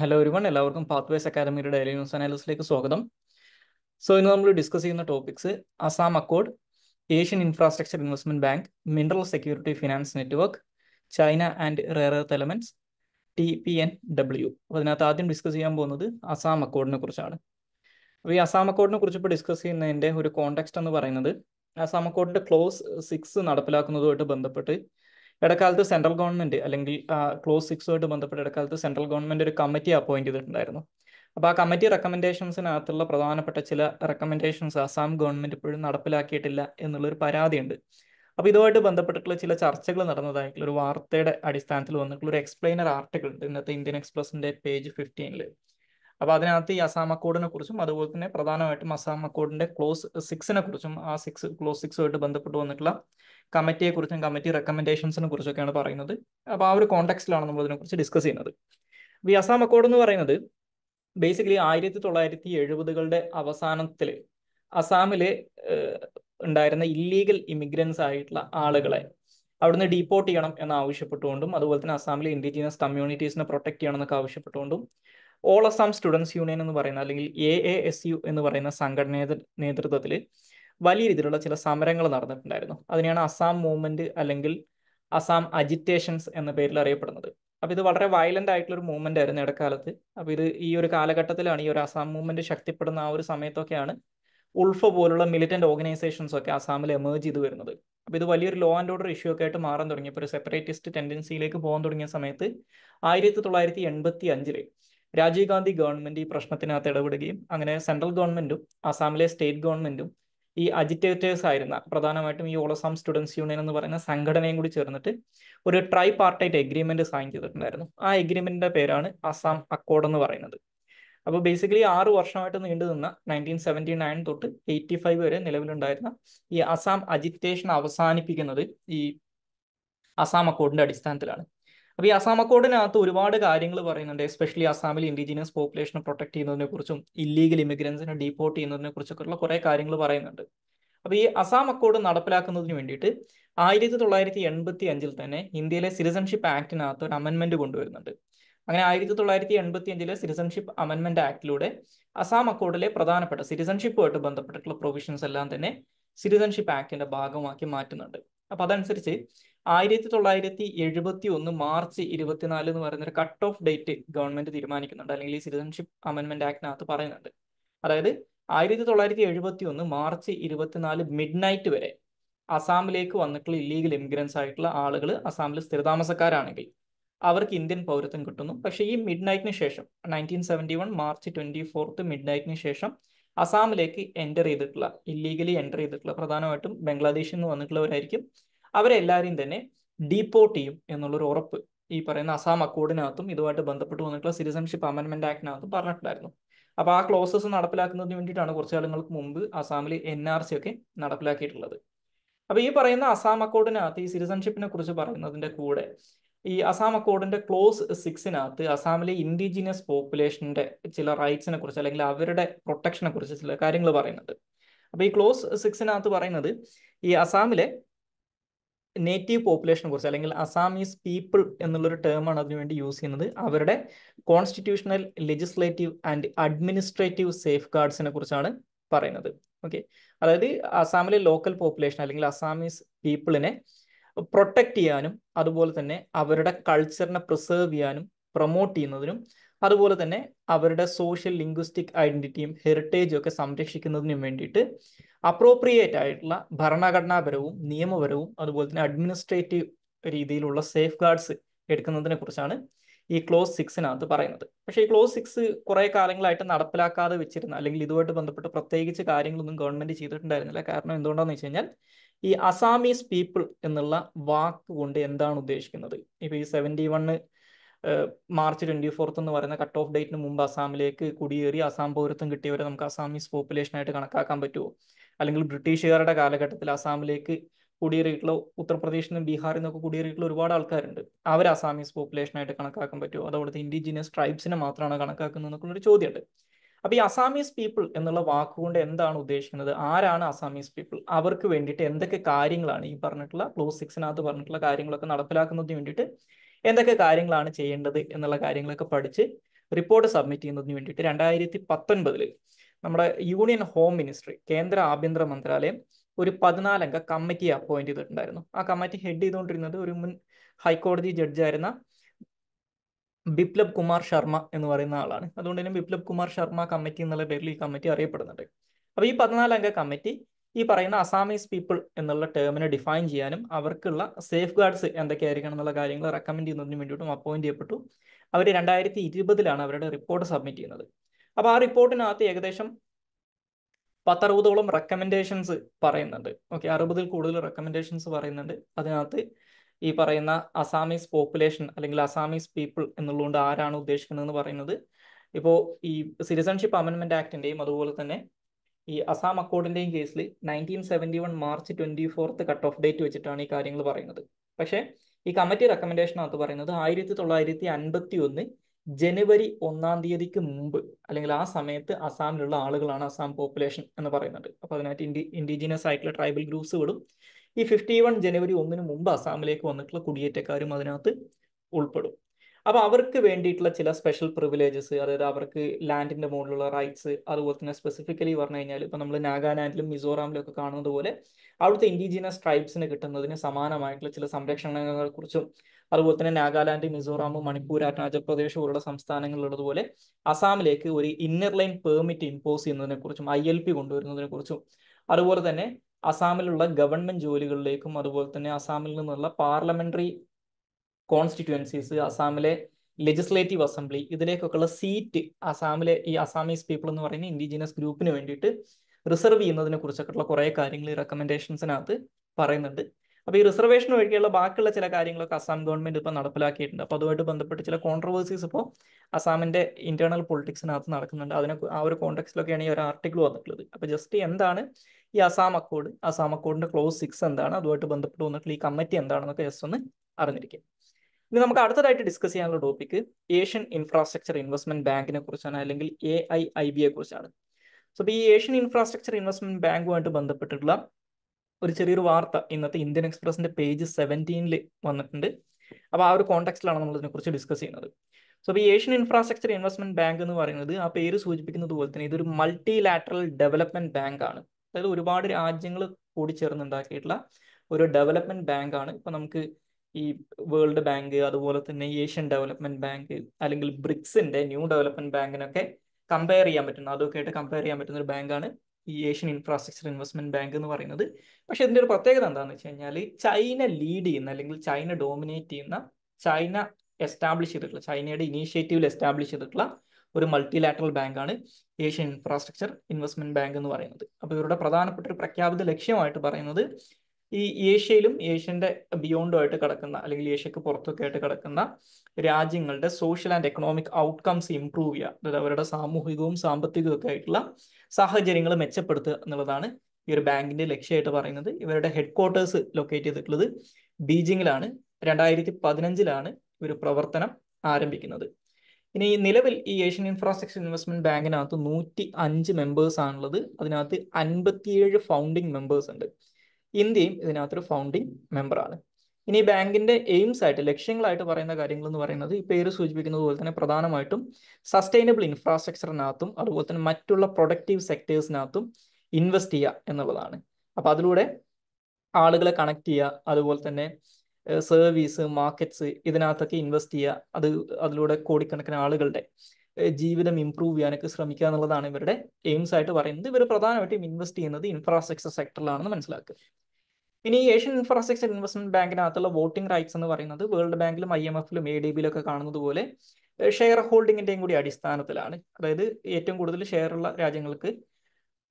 hello ഒരുവൺ എല്ലാവർക്കും pathways അക്കാദമിയുടെ daily news അനാലിസിലേക്ക് സ്വാഗതം സോ ഇന്ന് നമ്മൾ ഡിസ്കസ് ചെയ്യുന്ന topics Assam accord Asian infrastructure investment bank mineral security finance network China and rare earth elements T P N W അതിനകത്ത് ആദ്യം discuss ചെയ്യാൻ പോകുന്നത് അസാം അക്കോഡിനെ കുറിച്ചാണ് അപ്പോൾ ഈ അസാം അക്കോഡിനെ കുറിച്ച് ഇപ്പോൾ ഡിസ്കസ് ചെയ്യുന്നതിൻ്റെ ഒരു കോണ്ടെക്സ്റ്റ് എന്ന് പറയുന്നത് അസാം അക്കോഡിൻ്റെ ക്ലോസ് സിക്സ് നടപ്പിലാക്കുന്നതുമായിട്ട് ബന്ധപ്പെട്ട് ഇടക്കാലത്ത് സെൻട്രൽ ഗവൺമെന്റ് അല്ലെങ്കിൽ ക്ലോസ് സിക്സുമായിട്ട് ബന്ധപ്പെട്ട് ഇടക്കാലത്ത് സെൻട്രൽ ഗവൺമെന്റ് ഒരു കമ്മിറ്റി അപ്പോയിന്റ് ചെയ്തിട്ടുണ്ടായിരുന്നു അപ്പോൾ ആ കമ്മിറ്റി റെക്കമെൻഡേഷൻസിനകത്തുള്ള പ്രധാനപ്പെട്ട ചില റെക്കമെൻഡേഷൻസ് അസാം ഗവൺമെന്റ് ഇപ്പോഴും നടപ്പിലാക്കിയിട്ടില്ല എന്നുള്ളൊരു പരാതിയുണ്ട് അപ്പോൾ ഇതുമായിട്ട് ബന്ധപ്പെട്ടിട്ടുള്ള ചില ചർച്ചകൾ നടന്നതായിട്ടുള്ള ഒരു വാർത്തയുടെ അടിസ്ഥാനത്തിൽ വന്നിട്ടുള്ള ഒരു എക്സ്പ്ലെയിനർ ആർട്ടിക്കിൾ ഉണ്ട് ഇന്നത്തെ ഇന്ത്യൻ എക്സ്പ്രസിന്റെ പേജ് ഫിഫ്റ്റീനിൽ അപ്പോൾ അതിനകത്ത് ഈ അസാം അക്കോഡിനെ കുറിച്ചും അതുപോലെ തന്നെ പ്രധാനമായിട്ടും അസാം അക്കോഡിന്റെ ക്ലോസ് സിക്സിനെ കുറിച്ചും ആ സിക്സ് ക്ലോസ് സിക്സുമായിട്ട് ബന്ധപ്പെട്ട് വന്നിട്ടുള്ള കമ്മിറ്റിയെ കുറിച്ചും കമ്മിറ്റി റെക്കമെൻഡേഷൻസിനെ കുറിച്ചൊക്കെയാണ് പറയുന്നത് അപ്പോൾ ആ ഒരു കോണ്ടെക്സ്റ്റിലാണ് നമ്മൾ കുറിച്ച് ഡിസ്കസ് ചെയ്യുന്നത് ഈ അസാം അക്കോഡ് എന്ന് പറയുന്നത് ബേസിക്കലി ആയിരത്തി തൊള്ളായിരത്തി എഴുപതുകളുടെ അവസാനത്തിൽ അസാമില് ഉണ്ടായിരുന്ന ഇല്ലീഗൽ ഇമിഗ്രൻസ് ആയിട്ടുള്ള ആളുകളെ അവിടുന്ന് ഡീപ്പോർട്ട് ചെയ്യണം എന്ന് ആവശ്യപ്പെട്ടുകൊണ്ടും അതുപോലെ തന്നെ അസാമിലെ ഇൻഡിജിനസ് കമ്മ്യൂണിറ്റീസിനെ പ്രൊട്ടക്ട് ചെയ്യണം എന്നൊക്കെ ആവശ്യപ്പെട്ടുകൊണ്ടും ഓൾ അസം സ്റ്റുഡൻസ് യൂണിയൻ എന്ന് പറയുന്ന അല്ലെങ്കിൽ എ എ എസ് യു എന്ന് പറയുന്ന സംഘടന നേതൃത്വത്തിൽ വലിയ രീതിയിലുള്ള ചില സമരങ്ങൾ നടന്നിട്ടുണ്ടായിരുന്നു അതിനെയാണ് അസാം മൂവ്മെന്റ് അല്ലെങ്കിൽ അസാം അജിറ്റേഷൻസ് എന്ന പേരിൽ അറിയപ്പെടുന്നത് അപ്പോൾ ഇത് വളരെ വയലന്റ് ആയിട്ടുള്ള ഒരു മൂവ്മെന്റ് ആയിരുന്നു ഇടക്കാലത്ത് അപ്പോൾ ഇത് ഈ ഒരു കാലഘട്ടത്തിലാണ് ഈ ഒരു അസാം മൂവ്മെന്റ് ശക്തിപ്പെടുന്ന ആ ഒരു സമയത്തൊക്കെയാണ് ഉൾഫ പോലുള്ള മിലിറ്റന്റ് ഓർഗനൈസേഷൻസ് ഒക്കെ അസാമിൽ എമേർജ് ചെയ്ത് വരുന്നത് അപ്പോൾ ഇത് വലിയൊരു ലോ ആൻഡ് ഓർഡർ ഇഷ്യൂ ഒക്കെ ആയിട്ട് മാറാൻ തുടങ്ങി ഇപ്പൊ ഒരു സെപ്പറേറ്റിസ്റ്റ് ടെൻഡൻസിയിലേക്ക് പോകാൻ തുടങ്ങിയ സമയത്ത് ആയിരത്തി തൊള്ളായിരത്തി എൺപത്തി അഞ്ചില് രാജീവ് ഗാന്ധി ഗവൺമെന്റ് ഈ പ്രശ്നത്തിനകത്ത് ഇടപെടുകയും അങ്ങനെ സെൻട്രൽ ഗവൺമെന്റും അസാമിലെ സ്റ്റേറ്റ് ഗവൺമെന്റും ഈ അജിറ്റേറ്റേഴ്സ് ആയിരുന്ന പ്രധാനമായിട്ടും ഈ ഓളസാം സ്റ്റുഡൻസ് യൂണിയൻ എന്ന് പറയുന്ന സംഘടനയും കൂടി ചേർന്നിട്ട് ഒരു ട്രൈ പാർട്ടായിട്ട് എഗ്രിമെന്റ് സൈൻ ചെയ്തിട്ടുണ്ടായിരുന്നു ആ എഗ്രിമെന്റിന്റെ പേരാണ് അസാം അക്കോഡ് എന്ന് പറയുന്നത് അപ്പോൾ ബേസിക്കലി ആറ് വർഷമായിട്ട് നീണ്ടു നിന്ന നയൻറ്റീൻ സെവൻറ്റി നയൻ തൊട്ട് എയ്റ്റി ഫൈവ് വരെ നിലവിലുണ്ടായിരുന്ന ഈ അസാം അജിറ്റേഷൻ അവസാനിപ്പിക്കുന്നത് ഈ അസാം അക്കോഡിന്റെ അടിസ്ഥാനത്തിലാണ് അപ്പൊ ഈ അസാം അക്കോർഡിനകത്ത് ഒരുപാട് കാര്യങ്ങൾ പറയുന്നുണ്ട് എസ്പെഷ്യലി അസാമിൽ ഇൻഡിജിനിയസ് പോപ്പുലേഷനെ പ്രൊട്ടക്ട് ചെയ്യുന്നതിനെ കുറിച്ചും ഇല്ലീഗൽ ഇമിഗ്രൻസിനെ ഡീപ്പോർട്ട് ചെയ്യുന്നതിനെ ഉള്ള കുറേ കാര്യങ്ങൾ പറയുന്നുണ്ട് അപ്പോൾ ഈ അസാം അക്കോർഡ് നടപ്പിലാക്കുന്നതിന് വേണ്ടിയിട്ട് ആയിരത്തി തൊള്ളായിരത്തി എൺപത്തി അഞ്ചിൽ തന്നെ ഇന്ത്യയിലെ സിറ്റിസൺഷിപ്പ് ആക്ടിനകത്ത് ഒരു അമെന്മെന്റ് കൊണ്ടുവരുന്നുണ്ട് അങ്ങനെ ആയിരത്തി തൊള്ളായിരത്തി എൺപത്തി അഞ്ചിലെ സിറ്റിസൺഷിപ്പ് അമെന്മെന്റ് ആക്ടിലൂടെ അസാം അക്കോർഡിലെ പ്രധാനപ്പെട്ട സിറ്റിസൺഷിപ്പുമായിട്ട് ബന്ധപ്പെട്ടിട്ടുള്ള പ്രൊവിഷൻസ് എല്ലാം തന്നെ സിറ്റിസൺഷിപ്പ് ആക്ടിന്റെ ഭാഗമാക്കി മാറ്റുന്നുണ്ട് അപ്പൊ അതനുസരിച്ച് ആയിരത്തി തൊള്ളായിരത്തി എഴുപത്തി ഒന്ന് മാർച്ച് ഇരുപത്തിനാല് എന്ന് പറയുന്ന ഒരു കട്ട് ഓഫ് ഡേറ്റ് ഗവൺമെന്റ് തീരുമാനിക്കുന്നുണ്ട് അല്ലെങ്കിൽ ഈ സിറ്റിസൺഷിപ്പ് അമെന്റ്മെന്റ് ആക്ടിനകത്ത് പറയുന്നുണ്ട് അതായത് ആയിരത്തി തൊള്ളായിരത്തി എഴുപത്തി ഒന്ന് മാർച്ച് ഇരുപത്തിനാല് മിഡ് നൈറ്റ് വരെ അസാമിലേക്ക് വന്നിട്ടുള്ള ഇല്ലീഗൽ ഇമിഗ്രൻസ് ആയിട്ടുള്ള ആളുകൾ അസാമിൽ സ്ഥിരതാമസക്കാരാണെങ്കിൽ അവർക്ക് ഇന്ത്യൻ പൗരത്വം കിട്ടുന്നു പക്ഷേ ഈ മിഡ് നൈറ്റിന് ശേഷം nineteen seventy one March twenty fourth mid നൈറ്റിന് ശേഷം അസാമിലേക്ക് എൻ്റർ ചെയ്തിട്ടുള്ള ഇല്ലീഗലി എൻ്റർ ചെയ്തിട്ടുള്ള പ്രധാനമായിട്ടും ബംഗ്ലാദേശിൽ നിന്ന് വന്നിട്ടുള്ളവരായിരിക്കും അവരെല്ലാവരെയും തന്നെ ഡീപ്പോർട്ട് ചെയ്യും എന്നുള്ളൊരു ഉറപ്പ് ഈ പറയുന്ന അസാം അക്കോർഡിനകത്തും ഇതുമായിട്ട് ബന്ധപ്പെട്ട് വന്നിട്ടുള്ള സിറ്റിസൺഷിപ്പ് അമെൻമെന്റ് ആക്ടിനകത്തും പറഞ്ഞിട്ടുണ്ടായിരുന്നു അപ്പോൾ ആ ക്ലോസസ് നടപ്പിലാക്കുന്നതിന് വേണ്ടിയിട്ടാണ് കുറച്ച് കാലങ്ങൾക്ക് മുമ്പ് അസാമിൽ എൻ ആർ സി ഒക്കെ നടപ്പിലാക്കിയിട്ടുള്ളത് അപ്പോൾ ഈ പറയുന്ന അസാം അക്കോർഡിനകത്ത് ഈ സിറ്റിസൺഷിപ്പിനെ കുറിച്ച് പറയുന്നതിന്റെ കൂടെ ഈ അസാം അക്കോർഡിന്റെ ക്ലോസ് സിക്സിനകത്ത് അസാമിലെ ഇൻഡിജിനിയസ് പോപ്പുലേഷന്റെ ചില റൈറ്റ്സിനെ കുറിച്ച് അല്ലെങ്കിൽ അവരുടെ പ്രൊട്ടക്ഷനെ കുറിച്ച് ചില കാര്യങ്ങൾ പറയുന്നുണ്ട് അപ്പോൾ ഈ ക്ലോസ് സിക്സിനകത്ത് പറയുന്നത് ഈ അസാമിലെ നേറ്റീവ് പോപ്പുലേഷനെ കുറിച്ച് അല്ലെങ്കിൽ അസാമീസ് പീപ്പിൾ എന്നുള്ളൊരു ടേമാണ് അതിനുവേണ്ടി യൂസ് ചെയ്യുന്നത് അവരുടെ constitutional legislative and administrative safe ഗാർഡ്സിനെ കുറിച്ചാണ് പറയുന്നത് ഓക്കെ അതായത് അസാമിലെ ലോക്കൽ പോപ്പുലേഷൻ അല്ലെങ്കിൽ അസാമീസ് പീപ്പിളിനെ പ്രൊട്ടക്റ്റ് ചെയ്യാനും അതുപോലെ തന്നെ അവരുടെ കൾച്ചറിനെ പ്രിസേർവ് ചെയ്യാനും പ്രൊമോട്ട് ചെയ്യുന്നതിനും അതുപോലെ തന്നെ അവരുടെ സോഷ്യൽ ലിംഗ്വിസ്റ്റിക് ഐഡന്റിറ്റിയും ഹെറിറ്റേജും ഒക്കെ സംരക്ഷിക്കുന്നതിനും വേണ്ടിയിട്ട് അപ്രോപ്രിയേറ്റ് ആയിട്ടുള്ള ഭരണഘടനാപരവും നിയമപരവും അതുപോലെ തന്നെ അഡ്മിനിസ്ട്രേറ്റീവ് രീതിയിലുള്ള സേഫ് ഗാർഡ്സ് എടുക്കുന്നതിനെ കുറിച്ചാണ് ഈ ക്ലോസ് സിക്സിനകത്ത് പറയുന്നത് പക്ഷേ ഈ ക്ലോസ് സിക്സ് കുറേ കാലങ്ങളായിട്ട് നടപ്പിലാക്കാതെ വെച്ചിരുന്ന അല്ലെങ്കിൽ ഇതുമായിട്ട് ബന്ധപ്പെട്ട് പ്രത്യേകിച്ച് കാര്യങ്ങളൊന്നും ഗവൺമെന്റ് ചെയ്തിട്ടുണ്ടായിരുന്നില്ല കാരണം എന്തുകൊണ്ടാണെന്ന് വെച്ച് കഴിഞ്ഞാൽ ഈ അസാമീസ് പീപ്പിൾ എന്നുള്ള വാക്ക് കൊണ്ട് എന്താണ് ഉദ്ദേശിക്കുന്നത് ഇപ്പോൾ ഈ seventy one March twenty fourth എന്ന് പറയുന്ന കട്ട് ഓഫ് ഡേറ്റിന് മുമ്പ് അസാമിലേക്ക് കുടിയേറി അസാം പൗരത്വം കിട്ടിയവരെ നമുക്ക് അസാമീസ് പോപ്പുലേഷൻ ആയിട്ട് കണക്കാക്കാൻ പറ്റുമോ അല്ലെങ്കിൽ ബ്രിട്ടീഷുകാരുടെ കാലഘട്ടത്തിൽ അസാമിലേക്ക് കുടിയേറിയിട്ടുള്ള ഉത്തർപ്രദേശിൽ നിന്നും ബീഹാറിൽ നിന്നൊക്കെ കുടിയേറിയിട്ടുള്ള ഒരുപാട് ആൾക്കാരുണ്ട് അവർ അസാമീസ് പോപ്പുലേഷനായിട്ട് കണക്കാക്കാൻ പറ്റുമോ അതോടൊപ്പം ഇൻഡിജിനിയസ് ട്രൈബ്സിനെ മാത്രമാണ് കണക്കാക്കുന്നത് ഒരു ചോദ്യമുണ്ട് അപ്പൊ ഈ അസാമീസ് പീപ്പിൾ എന്നുള്ള വാക്കുകൊണ്ട് എന്താണ് ഉദ്ദേശിക്കുന്നത് ആരാണ് അസാമീസ് പീപ്പിൾ അവർക്ക് വേണ്ടിയിട്ട് എന്തൊക്കെ കാര്യങ്ങളാണ് ഈ പറഞ്ഞിട്ടുള്ള ക്ലോസ് സിക്സിനകത്ത് പറഞ്ഞിട്ടുള്ള കാര്യങ്ങളൊക്കെ നടപ്പിലാക്കുന്നതിന് വേണ്ടിയിട്ട് എന്തൊക്കെ കാര്യങ്ങളാണ് ചെയ്യേണ്ടത് എന്നുള്ള കാര്യങ്ങളൊക്കെ പഠിച്ച് റിപ്പോർട്ട് സബ്മിറ്റ് ചെയ്യുന്നതിന് വേണ്ടിയിട്ട് രണ്ടായിരത്തി പത്തൊൻപതിൽ നമ്മുടെ യൂണിയൻ ഹോം മിനിസ്ട്രി കേന്ദ്ര ആഭ്യന്തര മന്ത്രാലയം ഒരു പതിനാലംഗ കമ്മിറ്റി അപ്പോയിന്റ് ചെയ്തിട്ടുണ്ടായിരുന്നു ആ കമ്മിറ്റി ഹെഡ് ചെയ്തുകൊണ്ടിരുന്നത് ഒരു മുൻ ഹൈക്കോടതി ജഡ്ജായിരുന്ന ബിപ്ലബ് കുമാർ ശർമ്മ എന്ന് പറയുന്ന ആളാണ് അതുകൊണ്ട് തന്നെ ബിപ്ലബ് കുമാർ ശർമ്മ കമ്മിറ്റി എന്നുള്ള പേരിൽ ഈ കമ്മിറ്റി അറിയപ്പെടുന്നുണ്ട് അപ്പോൾ ഈ പതിനാലംഗ കമ്മിറ്റി ഈ പറയുന്ന അസാമീസ് പീപ്പിൾ എന്നുള്ള ടേമിനെ ഡിഫൈൻ ചെയ്യാനും അവർക്കുള്ള സേഫ് ഗാർഡ്സ് എന്തൊക്കെയായിരിക്കണം എന്നുള്ള കാര്യങ്ങൾ റെക്കമെൻഡ് ചെയ്യുന്നതിന് വേണ്ടിയിട്ടും അപ്പോയിന്റ് ചെയ്യപ്പെട്ടു അവർ രണ്ടായിരത്തി ഇരുപതിലാണ് അവരുടെ റിപ്പോർട്ട് സബ്മിറ്റ് ചെയ്യുന്നത് അപ്പോൾ ആ റിപ്പോർട്ടിനകത്ത് ഏകദേശം പത്തറുപതോളം റെക്കമെൻഡേഷൻസ് പറയുന്നുണ്ട് ഓക്കെ അറുപതിൽ കൂടുതൽ റെക്കമെൻഡേഷൻസ് പറയുന്നുണ്ട് അതിനകത്ത് ഈ പറയുന്ന അസാമീസ് പോപ്പുലേഷൻ അല്ലെങ്കിൽ അസാമീസ് പീപ്പിൾ എന്നുള്ളതുകൊണ്ട് ആരാണ് ഉദ്ദേശിക്കുന്നതെന്ന് പറയുന്നത് ഇപ്പോൾ ഈ സിറ്റിസൺഷിപ്പ് അമെൻമെന്റ് ആക്ടിന്റെയും അതുപോലെ തന്നെ ഈ അസാം അക്കോർഡിന്റെയും കേസിൽ nineteen seventy one March twenty fourth cut off date വെച്ചിട്ടാണ് ഈ കാര്യങ്ങൾ പറയുന്നത് പക്ഷേ ഈ കമ്മിറ്റി റെക്കമെൻഡേഷനകത്ത് പറയുന്നത് ആയിരത്തി തൊള്ളായിരത്തി അൻപത്തി ഒന്ന് ജനുവരി ഒന്നാം തീയതിക്ക് മുമ്പ് അല്ലെങ്കിൽ ആ സമയത്ത് അസാമിലുള്ള ആളുകളാണ് അസാം പോപ്പുലേഷൻ എന്ന് പറയുന്നത് അപ്പൊ അതിനകത്ത് ഇൻഡി ഇൻഡിജിനസ് ആയിട്ടുള്ള ട്രൈബൽ ഗ്രൂപ്പ്സുകളും ഈ ഫിഫ്റ്റി വൺ ജനുവരി ഒന്നിന് മുമ്പ് അസാമിലേക്ക് വന്നിട്ടുള്ള കുടിയേറ്റക്കാരും അതിനകത്ത് ഉൾപ്പെടും അപ്പോൾ അവർക്ക് വേണ്ടിയിട്ടുള്ള ചില സ്പെഷ്യൽ പ്രിവിലേജസ് അതായത് അവർക്ക് ലാൻഡിന്റെ മുകളിലുള്ള റൈറ്റ്സ് അതുപോലെ തന്നെ സ്പെസിഫിക്കലി പറഞ്ഞു കഴിഞ്ഞാൽ ഇപ്പൊ നമ്മൾ നാഗാലാൻഡിലും മിസോറാമിലും ഒക്കെ കാണുന്നത് പോലെ അവിടുത്തെ ഇൻഡിജിനസ് ട്രൈബ്സിന് കിട്ടുന്നതിന് സമാനമായിട്ടുള്ള ചില കുറിച്ചും അതുപോലെ തന്നെ നാഗാലാൻഡ് മിസോറാം മണിപ്പൂർ അരുണാചൽ പ്രദേശ് പോലുള്ള സംസ്ഥാനങ്ങളിലുള്ളതുപോലെ അസാമിലേക്ക് ഒരു ഇന്നർ ലൈൻ പെർമിറ്റ് ഇമ്പോസ് ചെയ്യുന്നതിനെ കുറിച്ചും ഐ എൽ പി കൊണ്ടുവരുന്നതിനെ കുറിച്ചും അതുപോലെ തന്നെ അസാമിലുള്ള ഗവൺമെന്റ് ജോലികളിലേക്കും അതുപോലെ തന്നെ അസാമിൽ നിന്നുള്ള പാർലമെന്ററി കോൺസ്റ്റിറ്റ്യുവൻസീസ് അസാമിലെ ലെജിസ്ലേറ്റീവ് അസംബ്ലി ഇതിലേക്കൊക്കെയുള്ള സീറ്റ് അസാമിലെ ഈ അസാമീസ് പീപ്പിൾ എന്ന് പറയുന്ന ഇൻഡിജിനസ് ഗ്രൂപ്പിന് വേണ്ടിയിട്ട് റിസർവ് ചെയ്യുന്നതിനെ കുറിച്ചൊക്കെയുള്ള കുറേ കാര്യങ്ങൾ ഈ റെക്കമെൻഡേഷൻസിനകത്ത് പറയുന്നുണ്ട് അപ്പോൾ ഈ റിസർവേഷൻ വഴിയുള്ള ബാക്കിയുള്ള ചില കാര്യങ്ങളൊക്കെ അസാം ഗവൺമെന്റ് ഇപ്പൊ നടപ്പിലാക്കിയിട്ടുണ്ട് അപ്പോൾ അതുമായിട്ട് ബന്ധപ്പെട്ട് ചില കോൺട്രവേഴ്സീസ് ഇപ്പോൾ അസാമിന്റെ ഇന്റേണൽ പൊളിറ്റിക്സിനകത്ത് നടക്കുന്നുണ്ട് അതിനെ ആ ഒരു കോണ്ടെക്സ്റ്റിലൊക്കെയാണ് ഈ ഒരു ആർട്ടിക്കിൾ വന്നിട്ടുള്ളത് അപ്പോൾ ജസ്റ്റ് എന്താണ് ഈ അസാം അക്കോഡ് അസാം അക്കോഡിന്റെ ക്ലോസ് സിക്സ് എന്താണ് അതുമായിട്ട് ബന്ധപ്പെട്ട് വന്നിട്ടുള്ള ഈ കമ്മിറ്റി എന്താണെന്നൊക്കെ ജസ്റ്റ് ഒന്ന് അറിഞ്ഞിരിക്കുക ഇനി നമുക്ക് അടുത്തതായിട്ട് ഡിസ്കസ് ചെയ്യാനുള്ള ടോപ്പിക് ഏഷ്യൻ ഇൻഫ്രാസ്ട്രക്ചർ ഇൻവെസ്റ്റ്മെന്റ് ബാങ്കിനെ കുറിച്ചാണ് അല്ലെങ്കിൽ എ ഐ ഐ ബിയെ കുറിച്ചാണ് സോ ഈ ഏഷ്യൻ ഇൻഫ്രാസ്ട്രക്ചർ ഇൻവെസ്റ്റ്മെന്റ് ബാങ്കുമായിട്ട് ബന്ധപ്പെട്ടിട്ടുള്ള ഒരു ചെറിയൊരു വാർത്ത ഇന്നത്തെ ഇന്ത്യൻ എക്സ്പ്രസിന്റെ പേജ് സെവൻറ്റീനിൽ വന്നിട്ടുണ്ട് അപ്പോൾ ആ ഒരു കോൺടാക്സ്റ്റിലാണ് നമ്മൾ ഇതിനെക്കുറിച്ച് ഡിസ്കസ് ചെയ്യുന്നത് സോ ഈ ഏഷ്യൻ ഇൻഫ്രാസ്ട്രക്ചർ ഇൻവെസ്റ്റ്മെന്റ് ബാങ്ക് എന്ന് പറയുന്നത് ആ പേര് സൂചിപ്പിക്കുന്നത് പോലെ തന്നെ ഇതൊരു മൾട്ടി ലാറ്ററൽ ഡെവലപ്മെന്റ് ബാങ്ക് ആണ് അതായത് ഒരുപാട് രാജ്യങ്ങൾ കൂടി ചേർന്നുണ്ടാക്കിയിട്ടുള്ള ഒരു ഡെവലപ്മെന്റ് ബാങ്കാണ് ഇപ്പൊ നമുക്ക് ഈ വേൾഡ് ബാങ്ക് അതുപോലെ തന്നെ ഏഷ്യൻ ഡെവലപ്മെന്റ് ബാങ്ക് അല്ലെങ്കിൽ ബ്രിക്സിന്റെ ന്യൂ ഡെവലപ്മെന്റ് ബാങ്കിനൊക്കെ കമ്പയർ ചെയ്യാൻ പറ്റുന്ന അതൊക്കെ ആയിട്ട് കമ്പയർ ചെയ്യാൻ പറ്റുന്ന ഒരു ബാങ്കാണ് ഈ ഏഷ്യൻ ഇൻഫ്രാസ്ട്രക്ചർ ഇൻവെസ്റ്റ്മെന്റ് ബാങ്ക് എന്ന് പറയുന്നത് പക്ഷെ ഇതിന്റെ ഒരു പ്രത്യേകത എന്താണെന്ന് വെച്ച് കഴിഞ്ഞാൽ ചൈന ലീഡ് ചെയ്യുന്ന അല്ലെങ്കിൽ ചൈന ഡോമിനേറ്റ് ചെയ്യുന്ന ചൈന എസ്റ്റാബ്ലിഷ് ചെയ്തിട്ടുള്ള ചൈനയുടെ ഇനീഷ്യേറ്റീവിൽ എസ്റ്റാബ്ലിഷ് ചെയ്തിട്ടുള്ള ഒരു മൾട്ടിലാറ്ററൽ ബാങ്കാണ് ഏഷ്യൻ ഇൻഫ്രാസ്ട്രക്ചർ ഇൻവെസ്റ്റ്മെന്റ് ബാങ്ക് എന്ന് പറയുന്നത് അപ്പോൾ ഇവരുടെ പ്രധാനപ്പെട്ട ഒരു പ്രഖ്യാപിത ലക്ഷ്യമായിട്ട് പറയുന്നത് ഈ ഏഷ്യയിലും ഏഷ്യൻ്റെ ബിയോണ്ടുമായിട്ട് കിടക്കുന്ന അല്ലെങ്കിൽ ഏഷ്യക്ക് പുറത്തൊക്കെ ആയിട്ട് കിടക്കുന്ന രാജ്യങ്ങളുടെ social and economic outcomes improve ചെയ്യുക അതായത് അവരുടെ സാമൂഹികവും സാമ്പത്തികവും ഒക്കെ ആയിട്ടുള്ള സാഹചര്യങ്ങൾ മെച്ചപ്പെടുത്തുക എന്നുള്ളതാണ് ഈ ഒരു ബാങ്കിന്റെ ലക്ഷ്യമായിട്ട് പറയുന്നത് ഇവരുടെ ഹെഡ് ക്വാർട്ടേഴ്സ് ലൊക്കേറ്റ് ചെയ്തിട്ടുള്ളത് ബീജിങ്ങിലാണ് രണ്ടായിരത്തി പതിനഞ്ചിലാണ് ഒരു പ്രവർത്തനം ആരംഭിക്കുന്നത് ഇനി നിലവിൽ ഈ ഏഷ്യൻ ഇൻഫ്രാസ്ട്രക്ചർ ഇൻവെസ്റ്റ്മെന്റ് ബാങ്കിനകത്ത് നൂറ്റി അഞ്ച് മെമ്പേഴ്സ് ആണുള്ളത് അതിനകത്ത് അൻപത്തിയേഴ് ഫൗണ്ടിങ് മെമ്പേഴ്സ് ഉണ്ട് ഇന്ത്യയും ഇതിനകത്തൊരു ഫൗണ്ടിങ് മെമ്പറാണ് ഇനി ബാങ്കിന്റെ എയിംസ് ആയിട്ട് ലക്ഷ്യങ്ങളായിട്ട് പറയുന്ന കാര്യങ്ങൾ എന്ന് പറയുന്നത് ഈ പേര് സൂചിപ്പിക്കുന്നത് പോലെ തന്നെ പ്രധാനമായിട്ടും സസ്റ്റൈനബിൾ ഇൻഫ്രാസ്ട്രക്ചറിനകത്തും അതുപോലെ തന്നെ മറ്റുള്ള പ്രൊഡക്റ്റീവ് സെക്ടേഴ്സിനകത്തും ഇൻവെസ്റ്റ് ചെയ്യുക എന്നുള്ളതാണ് അപ്പോൾ അതിലൂടെ ആളുകളെ കണക്ട് ചെയ്യുക അതുപോലെ തന്നെ സർവീസ് മാർക്കറ്റ്സ് ഇതിനകത്തൊക്കെ ഇൻവെസ്റ്റ് ചെയ്യുക അത് അതിലൂടെ കോടിക്കണക്കിന് ആളുകളുടെ ജീവിതം ഇമ്പ്രൂവ് ചെയ്യാനൊക്കെ ശ്രമിക്കുക എന്നുള്ളതാണ് ഇവരുടെ എയിംസ് ആയിട്ട് പറയുന്നത് ഇവർ പ്രധാനമായിട്ടും ഇൻവെസ്റ്റ് ചെയ്യുന്നത് ഇൻഫ്രാസ്ട്രക്ചർ സെക്ടറിലാണെന്ന് മനസ്സിലാക്കുക ഇനി ഏഷ്യൻ ഇൻഫ്രാസ്ട്രക്ചർ ഇൻവെസ്റ്റ്മെന്റ് ബാങ്കിനകത്തുള്ള വോട്ടിംഗ് റൈറ്റ്സ് എന്ന് പറയുന്നത് വേൾഡ് ബാങ്കിലും ഐ എം എഫിലും എ ഡി ബിയിലൊക്കെ കാണുന്നത് പോലെ ഷെയർ ഹോൾഡിങ്ങിന്റെയും കൂടി അടിസ്ഥാനത്തിലാണ് അതായത് ഏറ്റവും കൂടുതൽ ഷെയർ ഉള്ള രാജ്യങ്ങൾക്ക്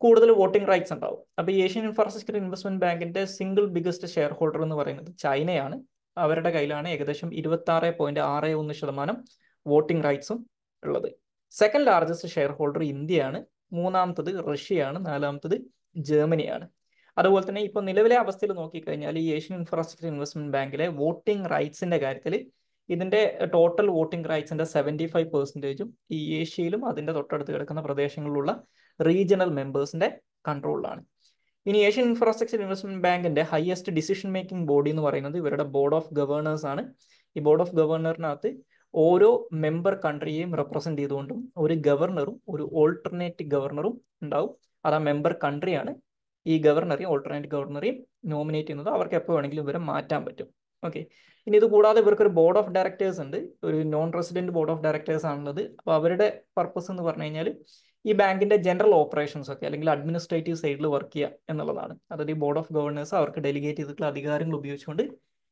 കൂടുതൽ വോട്ടിംഗ് റൈറ്റ്സ് ഉണ്ടാവും അപ്പോൾ ഏഷ്യൻ ഇൻഫ്രാസ്ട്രക്ചർ ഇൻവെസ്റ്റ്മെന്റ് ബാങ്കിന്റെ സിംഗിൾ ബിഗസ്റ്റ് ഷെയർ ഹോൾഡർ എന്ന് പറയുന്നത് ചൈനയാണ് അവരുടെ കയ്യിലാണ് ഏകദേശം ഇരുപത്തി ആറ് പോയിന്റ് ആറ് ഒന്ന് ശതമാനം വോട്ടിംഗ് റൈറ്റ്സും ഉള്ളത് സെക്കൻഡ് ലാർജസ്റ്റ് ഷെയർ ഹോൾഡർ ഇന്ത്യയാണ് മൂന്നാമത്തത് റഷ്യയാണ് നാലാമത്തത് ജർമ്മനിയാണ് അതുപോലെ തന്നെ ഇപ്പൊ നിലവിലെ അവസ്ഥയിൽ നോക്കിക്കഴിഞ്ഞാൽ ഈ ഏഷ്യൻ ഇൻഫ്രാസ്ട്രക്ചർ ഇൻവെസ്റ്റ്മെന്റ് ബാങ്കിലെ വോട്ടിംഗ് റൈറ്റ്സിന്റെ കാര്യത്തിൽ ഇതിന്റെ ടോട്ടൽ വോട്ടിംഗ് റൈറ്റ്സിന്റെ സെവൻറ്റി ഫൈവ് പെർസെൻറ്റേജും ഈ ഏഷ്യയിലും അതിന്റെ തൊട്ടടുത്ത് കിടക്കുന്ന പ്രദേശങ്ങളിലുള്ള റീജിയണൽ മെമ്പേഴ്സിന്റെ കൺട്രോളിലാണ് ഇനി ഏഷ്യൻ ഇൻഫ്രാസ്ട്രക്ചർ ഇൻവെസ്റ്റ്മെന്റ് ബാങ്കിന്റെ ഹയസ്റ്റ് ഡിസിഷൻ മേക്കിംഗ് ബോഡി എന്ന് പറയുന്നത് ഇവരുടെ ബോർഡ് ഓഫ് ഗവർണേഴ്സ് ആണ് ഈ ബോർഡ് ഓഫ് ഗവർണറിനകത്ത് ഓരോ മെമ്പർ കൺട്രിയെയും റെപ്രസെന്റ് ചെയ്തുകൊണ്ടും ഒരു ഗവർണറും ഒരു ഓൾട്ടർനേറ്റീവ് ഗവർണറും ഉണ്ടാവും അത് ആ മെമ്പർ കൺട്രിയാണ് ഈ ഗവർണറെയും ഓൾട്ടർനേറ്റ് ഗവർണറെയും നോമിനേറ്റ് ചെയ്യുന്നത് അവർക്ക് എപ്പോൾ വേണമെങ്കിലും ഇവരെ മാറ്റാൻ പറ്റും ഓക്കെ ഇനി ഇത് കൂടാതെ ഇവർക്ക് ഒരു ബോർഡ് ഓഫ് ഡയറക്ടേഴ്സ് ഉണ്ട് ഒരു non resident board of directors ആണുള്ളത് അപ്പോൾ അവരുടെ പർപ്പസ് എന്ന് പറഞ്ഞു കഴിഞ്ഞാൽ ഈ ബാങ്കിന്റെ ജനറൽ ഓപ്പറേഷൻസ് ഒക്കെ അല്ലെങ്കിൽ അഡ്മിനിസ്ട്രേറ്റീവ് സൈഡിൽ വർക്ക് ചെയ്യുക എന്നുള്ളതാണ് അതായത് ഈ ബോർഡ് ഓഫ് ഗവർണേഴ്സ് അവർക്ക് ഡെലിഗേറ്റ് ചെയ്തിട്ടുള്ള അധികാരങ്ങൾ ഉപയോഗിച്ചുകൊണ്ട്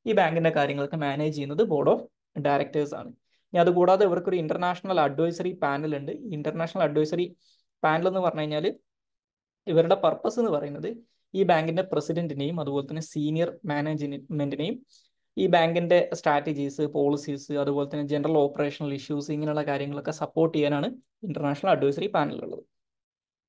ഈ ബാങ്കിന്റെ കാര്യങ്ങളൊക്കെ മാനേജ് ചെയ്യുന്നത് ബോർഡ് ഓഫ് ഡയറക്ടേഴ്സ് ആണ് ഇനി അതുകൂടാതെ ഇവർക്കൊരു ഇന്റർനാഷണൽ അഡ്വൈസറി പാനൽ ഉണ്ട് ഇന്റർനാഷണൽ അഡ്വൈസറി പാനൽ എന്ന് പറഞ്ഞു കഴിഞ്ഞാൽ ഇവരുടെ പർപ്പസ് എന്ന് പറയുന്നത് ഈ ബാങ്കിന്റെ പ്രസിഡന്റിനെയും അതുപോലെ തന്നെ സീനിയർ മാനേജ്മെന്റിനെയും ഈ ബാങ്കിന്റെ സ്ട്രാറ്റജീസ് പോളിസീസ് അതുപോലെ തന്നെ ജനറൽ ഓപ്പറേഷണൽ ഇഷ്യൂസ് ഇങ്ങനെയുള്ള കാര്യങ്ങളൊക്കെ സപ്പോർട്ട് ചെയ്യാനാണ് ഇന്റർനാഷണൽ അഡ്വൈസറി പാനലുള്ളത്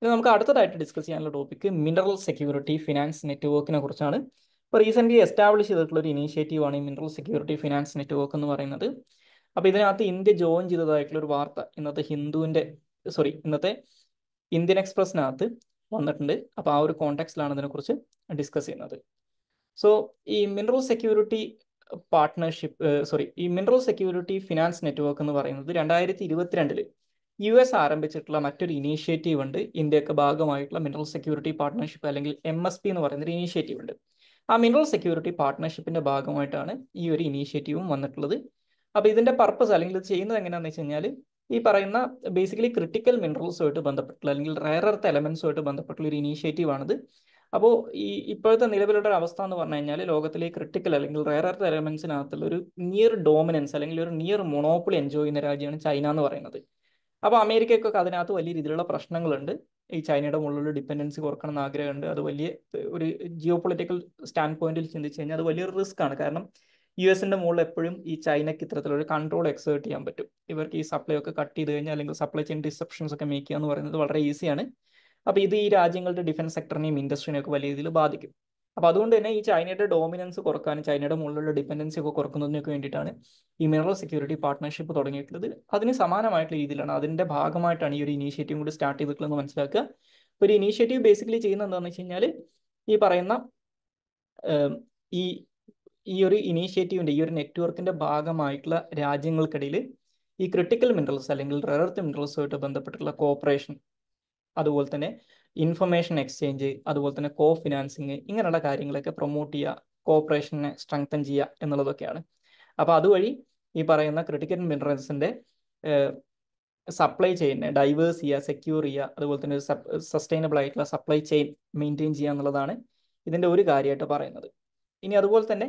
ഇനി നമുക്ക് അടുത്തതായിട്ട് ഡിസ്കസ് ചെയ്യാനുള്ള ടോപ്പിക് മിനറൽ സെക്യൂരിറ്റി ഫിനാൻസ് നെറ്റ്വർക്കിനെ കുറിച്ചാണ് ഇപ്പോൾ റീസെന്റ് എസ്റ്റാബ്ലിഷ് ചെയ്തിട്ടുള്ള ഒരു ആണ് ഈ മിനറൽ സെക്യൂരിറ്റി ഫിനാൻസ് നെറ്റ്വർക്ക് എന്ന് പറയുന്നത് അപ്പോൾ ഇതിനകത്ത് ഇന്ത്യ ജോയിൻ ചെയ്തതായിട്ടുള്ള ഒരു വാർത്ത ഇന്നത്തെ ഹിന്ദുവിൻ്റെ സോറി ഇന്നത്തെ ഇന്ത്യൻ എക്സ്പ്രസിനകത്ത് വന്നിട്ടുണ്ട് അപ്പോൾ ആ ഒരു കോണ്ടാക്സിലാണ് അതിനെക്കുറിച്ച് ഡിസ്കസ് ചെയ്യുന്നത് സോ ഈ മിനറൽ സെക്യൂരിറ്റി പാർട്ട്ണർഷിപ്പ് സോറി ഈ മിനറൽ സെക്യൂരിറ്റി ഫിനാൻസ് നെറ്റ്വർക്ക് എന്ന് പറയുന്നത് രണ്ടായിരത്തി ഇരുപത്തിരണ്ടില് യു എസ് ആരംഭിച്ചിട്ടുള്ള മറ്റൊരു ഇനീഷ്യേറ്റീവ് ഉണ്ട് ഇന്ത്യക്ക് ഭാഗമായിട്ടുള്ള മിനറൽ സെക്യൂരിറ്റി പാർട്ട്ണർഷിപ്പ് അല്ലെങ്കിൽ എം എസ് പി എന്ന് പറയുന്ന ഒരു ഇനീഷ്യേറ്റീവ് ഉണ്ട് ആ മിനറൽ സെക്യൂരിറ്റി പാർട്ട്ണർഷിപ്പിന്റെ ഭാഗമായിട്ടാണ് ഈ ഒരു ഇനീഷ്യേറ്റീവും വന്നിട്ടുള്ളത് അപ്പോൾ ഇതിന്റെ പർപ്പസ് അല്ലെങ്കിൽ ഇത് ചെയ്യുന്നത് എങ്ങനെയാണെന്ന് വെച്ച് കഴിഞ്ഞാൽ ഈ പറയുന്ന ബേസിക്കലി ക്രിട്ടിക്കൽ മിനറൽസുമായിട്ട് ബന്ധപ്പെട്ടുള്ള അല്ലെങ്കിൽ റയർ എർത്ത് എലമെന്റ്സുമായിട്ട് ബന്ധപ്പെട്ടുള്ള ഒരു ഇനീഷ്യേറ്റീവ് ആണിത് അപ്പോൾ ഈ ഇപ്പോഴത്തെ നിലവിലുള്ള ഒരു അവസ്ഥ എന്ന് പറഞ്ഞു കഴിഞ്ഞാൽ ലോകത്തിലെ ക്രിട്ടിക്കൽ അല്ലെങ്കിൽ റയർ എർത്ത് എലമെന്റ്സിനകത്തുള്ള ഒരു നിയർ ഡോമിനൻസ് അല്ലെങ്കിൽ ഒരു നിയർ മൊണോപ്പിളി എൻജോയ് ചെയ്യുന്ന രാജ്യമാണ് ചൈന എന്ന് പറയുന്നത് അപ്പോൾ അമേരിക്കയ്ക്കൊക്കെ അതിനകത്ത് വലിയ രീതിയിലുള്ള പ്രശ്നങ്ങളുണ്ട് ഈ ചൈനയുടെ മുകളിലുള്ള ഡിപ്പെൻഡൻസി കുറക്കണം എന്ന് ആഗ്രഹമുണ്ട് അത് വലിയ ഒരു ജിയോ പൊളിറ്റിക്കൽ സ്റ്റാൻഡ് പോയിന്റിൽ ചിന്തിച്ചു കഴിഞ്ഞാൽ അത് വലിയൊരു റിസ്ക് ആണ് കാരണം യു എസിന്റെ മുകളിൽ എപ്പോഴും ഈ ചൈനയ്ക്ക് ഇത്തരത്തിലൊരു കൺട്രോൾ എക്സേർട്ട് ചെയ്യാൻ പറ്റും ഇവർക്ക് ഈ സപ്ലൈ ഒക്കെ കട്ട് ചെയ്ത് കഴിഞ്ഞാൽ അല്ലെങ്കിൽ സപ്ലൈ ചെയിൻ ഡിസപ്ഷൻസ് ഒക്കെ മേക്ക് ചെയ്യുക എന്ന് പറയുന്നത് വളരെ ഈസിയാണ് അപ്പോൾ ഇത് ഈ രാജ്യങ്ങളുടെ ഡിഫൻസ് സെക്ടറിനെയും ഇൻഡസ്ട്രീനെയും ഒക്കെ വലിയ രീതിയിൽ ബാധിക്കും അപ്പോൾ അതുകൊണ്ട് തന്നെ ഈ ചൈനയുടെ ഡോമിനൻസ് കുറക്കാനും ചൈനയുടെ മുകളിലുള്ള ഡിപ്പെൻഡൻസി ഒക്കെ കുറക്കുന്നതിനൊക്കെ വേണ്ടിയിട്ടാണ് ഈ മിനറൽ സെക്യൂരിറ്റി പാർട്ട്ണർഷിപ്പ് തുടങ്ങിയിട്ടുള്ളത് അതിന് സമാനമായിട്ടുള്ള രീതിയിലാണ് അതിന്റെ ഭാഗമായിട്ടാണ് ഈ ഒരു ഇനീഷ്യേറ്റീവ് കൂടി സ്റ്റാർട്ട് ചെയ്തിട്ടുള്ളതെന്ന് മനസ്സിലാക്കുക ഒരു ഇനീഷ്യേറ്റീവ് ബേസിക്കലി ചെയ്യുന്ന എന്താണെന്ന് വെച്ച് കഴിഞ്ഞാൽ ഈ പറയുന്ന ഈ ഈ ഒരു ഇനീഷ്യേറ്റീവിൻ്റെ ഈ ഒരു നെറ്റ്വർക്കിൻ്റെ ഭാഗമായിട്ടുള്ള രാജ്യങ്ങൾക്കിടയിൽ ഈ ക്രിട്ടിക്കൽ മിനറൽസ് അല്ലെങ്കിൽ റെയർ എർത്ത് മിനറൽസുമായിട്ട് ബന്ധപ്പെട്ടുള്ള കോപ്പറേഷൻ അതുപോലെ തന്നെ ഇൻഫർമേഷൻ എക്സ്ചേഞ്ച് അതുപോലെ തന്നെ കോ ഫിനാൻസിങ് ഇങ്ങനെയുള്ള കാര്യങ്ങളൊക്കെ പ്രൊമോട്ട് ചെയ്യുക കോപ്പറേഷനെ സ്ട്രെങ്തൻ ചെയ്യുക എന്നുള്ളതൊക്കെയാണ് അപ്പോൾ അതുവഴി ഈ പറയുന്ന ക്രിട്ടിക്കൽ മിനറൽസിൻ്റെ സപ്ലൈ ചെയിനെ ഡൈവേഴ്സ് ചെയ്യുക സെക്യൂർ ചെയ്യുക അതുപോലെ തന്നെ ഒരു സസ്റ്റൈനബിൾ ആയിട്ടുള്ള സപ്ലൈ ചെയിൻ മെയിൻറ്റെയിൻ ചെയ്യുക എന്നുള്ളതാണ് ഇതിൻ്റെ ഒരു കാര്യമായിട്ട് പറയുന്നത് ഇനി അതുപോലെ തന്നെ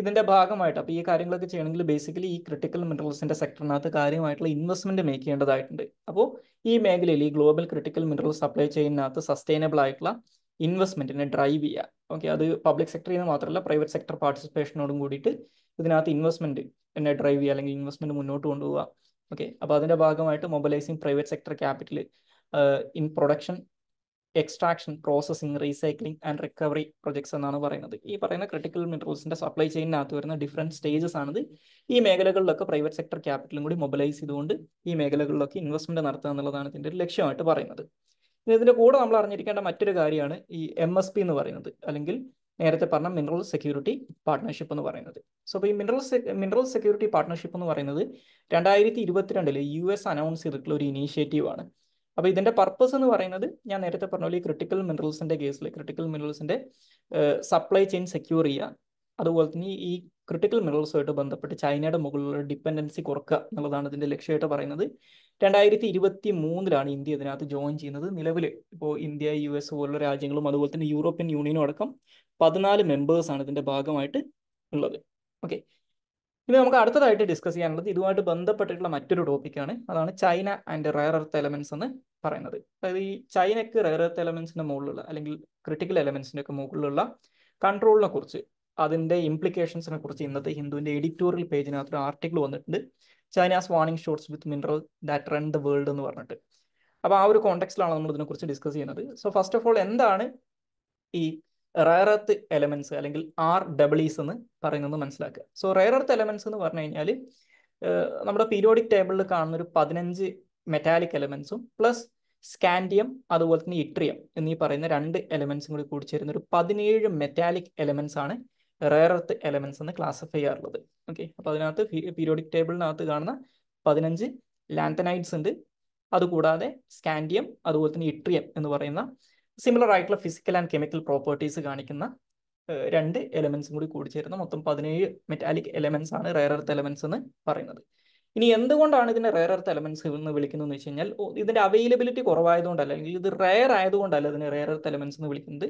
ഇതിന്റെ ഭാഗമായിട്ട് അപ്പോൾ ഈ കാര്യങ്ങളൊക്കെ ചെയ്യണമെങ്കിൽ ബേസിക്കലി ഈ ക്രിട്ടിക്കൽ മിനറൽസിന്റെ സെക്ടറിനകത്ത് കാര്യമായിട്ടുള്ള ഇൻവെസ്റ്റ്മെന്റ് മേക്ക് ചെയ്യേണ്ടതായിട്ടുണ്ട് അപ്പോൾ ഈ മേഖലയിൽ ഈ ഗ്ലോബൽ ക്രിട്ടിക്കൽ മിനറൽ സപ്ലൈ ചെയിനകത്ത് സസ്റ്റൈനബിൾ ആയിട്ടുള്ള ഇൻവെസ്റ്റ്മെന്റിനെ ഡ്രൈവ് ചെയ്യുക ഓക്കെ അത് പബ്ലിക് സെക്ടറിൽ നിന്ന് മാത്രമല്ല പ്രൈവറ്റ് സെക്ടർ പാർട്ടിസിപ്പേഷനോടും കൂടിയിട്ട് ഇതിനകത്ത് ഇൻവെസ്റ്റ്മെന്റ് എന്നെ ഡ്രൈവ് ചെയ്യുക അല്ലെങ്കിൽ ഇൻവെസ്റ്റ്മെന്റ് മുന്നോട്ട് കൊണ്ടുപോകുക ഓക്കെ അപ്പോൾ അതിന്റെ ഭാഗമായിട്ട് mobilising private sector capital in production extraction processing recycling and recovery projects എന്നാണ് പറയുന്നത് ഈ പറയുന്ന ക്രിട്ടിക്കൽ മിനറൽസിന്റെ സപ്ലൈ ചെയിനകത്ത് വരുന്ന ഡിഫറെൻറ്റ് സ്റ്റേജസ് ആണത് ഈ മേഖലകളിലൊക്കെ പ്രൈവറ്റ് സെക്ടർ ക്യാപിറ്റലും കൂടി മൊബിലൈസ് ചെയ്തുകൊണ്ട് ഈ മേഖലകളിലൊക്കെ ഇൻവെസ്റ്റ്മെന്റ് നടത്തുക എന്നുള്ളതാണ് ഇതിൻ്റെ ഒരു ലക്ഷ്യമായിട്ട് പറയുന്നത് ഇതിൻ്റെ കൂടെ നമ്മൾ അറിഞ്ഞിരിക്കേണ്ട മറ്റൊരു കാര്യമാണ് ഈ എം എസ് പി എന്ന് പറയുന്നത് അല്ലെങ്കിൽ നേരത്തെ പറഞ്ഞ മിനറൽ സെക്യൂരിറ്റി പാർട്ട്ണർഷിപ്പ് എന്ന് പറയുന്നത് സോ അപ്പോൾ ഈ മിനറൽ മിനറൽ സെക്യൂരിറ്റി പാർട്ട്ണർഷിപ്പ് എന്ന് പറയുന്നത് രണ്ടായിരത്തി ഇരുപത്തിരണ്ടിൽ യു എസ് അനൗൺസ് ചെയ്തിട്ടുള്ള ഒരു ഇനീഷ്യേറ്റീവ് ആണ് അപ്പോൾ ഇതിന്റെ പർപ്പസ് എന്ന് പറയുന്നത് ഞാൻ നേരത്തെ പറഞ്ഞ പോലെ ഈ ക്രിട്ടിക്കൽ മിനറൽസിന്റെ കേസിൽ ക്രിട്ടിക്കൽ മിനറൽസിന്റെ സപ്ലൈ ചെയിൻ സെക്യൂർ ചെയ്യുക അതുപോലെ തന്നെ ഈ ക്രിട്ടിക്കൽ മിനറൽസുമായിട്ട് ബന്ധപ്പെട്ട് ചൈനയുടെ മുകളിലുള്ള ഡിപ്പെൻഡൻസി കുറക്കുക എന്നുള്ളതാണ് ഇതിന്റെ ലക്ഷ്യമായിട്ട് പറയുന്നത് രണ്ടായിരത്തി ഇരുപത്തി മൂന്നിലാണ് ഇന്ത്യ ഇതിനകത്ത് ജോയിൻ ചെയ്യുന്നത് നിലവിൽ ഇപ്പോൾ ഇന്ത്യ യു എസ് പോലുള്ള രാജ്യങ്ങളും അതുപോലെ തന്നെ യൂറോപ്യൻ യൂണിയനും അടക്കം പതിനാല് മെമ്പേഴ്സാണ് ഇതിന്റെ ഭാഗമായിട്ട് ഉള്ളത് ഓക്കെ ഇനി നമുക്ക് അടുത്തതായിട്ട് ഡിസ്കസ് ചെയ്യാനുള്ളത് ഇതുമായിട്ട് ബന്ധപ്പെട്ടിട്ടുള്ള മറ്റൊരു ടോപ്പിക്കാണ് അതാണ് China and rare earth elements എന്ന് പറയുന്നത് അതായത് ഈ ചൈനക്ക് റയർ എർത്ത് എലമെന്റ്സിന്റെ മുകളിലുള്ള അല്ലെങ്കിൽ ക്രിട്ടിക്കൽ എലമെന്റ്സിന്റെ ഒക്കെ മുകളിലുള്ള കൺട്രോളിനെ കുറിച്ച് അതിന്റെ ഇംപ്ലിക്കേഷൻസിനെ കുറിച്ച് ഇന്നത്തെ ഹിന്ദുവിന്റെ എഡിറ്റോറിയൽ പേജിനകത്ത് ഒരു ആർട്ടിക്കിൾ വന്നിട്ടുണ്ട് China's warning shots with mineral that run the world എന്ന് പറഞ്ഞിട്ട് അപ്പോൾ ആ ഒരു കോണ്ടെക്സ്റ്റിലാണ് നമ്മൾ ഇതിനെക്കുറിച്ച് ഡിസ്കസ് ചെയ്യുന്നത് സോ ഫസ്റ്റ് ഓഫ് ഓൾ എന്താണ് ഈ റയർ എർത്ത് എലമെന്റ്സ് അല്ലെങ്കിൽ ആർ ഡബിൾസ് എന്ന് പറയുന്നത് മനസ്സിലാക്കുക സോ റയർ എർത്ത് എലമെന്റ്സ് എന്ന് പറഞ്ഞു കഴിഞ്ഞാൽ നമ്മുടെ പീരിയോഡിക് ടേബിളിൽ കാണുന്ന ഒരു പതിനഞ്ച് മെറ്റാലിക് എലമെന്റ്സും പ്ലസ് സ്കാൻഡിയം അതുപോലെ തന്നെ ഇട്രിയം എന്നീ പറയുന്ന രണ്ട് എലമെന്റ്സും കൂടി കൂടി ചേരുന്ന ഒരു പതിനേഴ് മെറ്റാലിക് എലമെന്റ്സ് ആണ് റയർ എർത്ത് എലമെന്റ്സ് എന്ന് ക്ലാസിഫൈ ചെയ്യാറുള്ളത് ഓക്കെ അപ്പൊ അതിനകത്ത് പീരിയോഡിക് ടേബിളിനകത്ത് കാണുന്ന പതിനഞ്ച് ലാന്തനൈഡ്സ് ഉണ്ട് അതുകൂടാതെ സ്കാൻഡിയം അതുപോലെ തന്നെ ഇട്രിയം എന്ന് പറയുന്ന സിമിലർ ആയിട്ടുള്ള ഫിസിക്കൽ ആൻഡ് കെമിക്കൽ പ്രോപ്പർട്ടീസ് കാണിക്കുന്ന രണ്ട് എലമെന്റ്സും കൂടി കൂടിച്ചേരുന്ന മൊത്തം പതിനേഴ് മെറ്റാലിക് എലമെന്റ്സ് ആണ് റയർ എർത്ത് എലമെന്റ്സ് എന്ന് പറയുന്നത് ഇനി എന്തുകൊണ്ടാണ് ഇതിനെ റയർ എർത്ത് എലമെന്റ്സ് എന്ന് വിളിക്കുന്നത് എന്ന് വെച്ച് കഴിഞ്ഞാൽ ഇതിന്റെ അവൈലബിലിറ്റി കുറവായതുകൊണ്ടല്ല അല്ലെങ്കിൽ ഇത് റെയർ ആയതുകൊണ്ടല്ല ഇതിനെ റയർ എർത്ത് എലമെന്റ്സ് എന്ന് വിളിക്കുന്നത്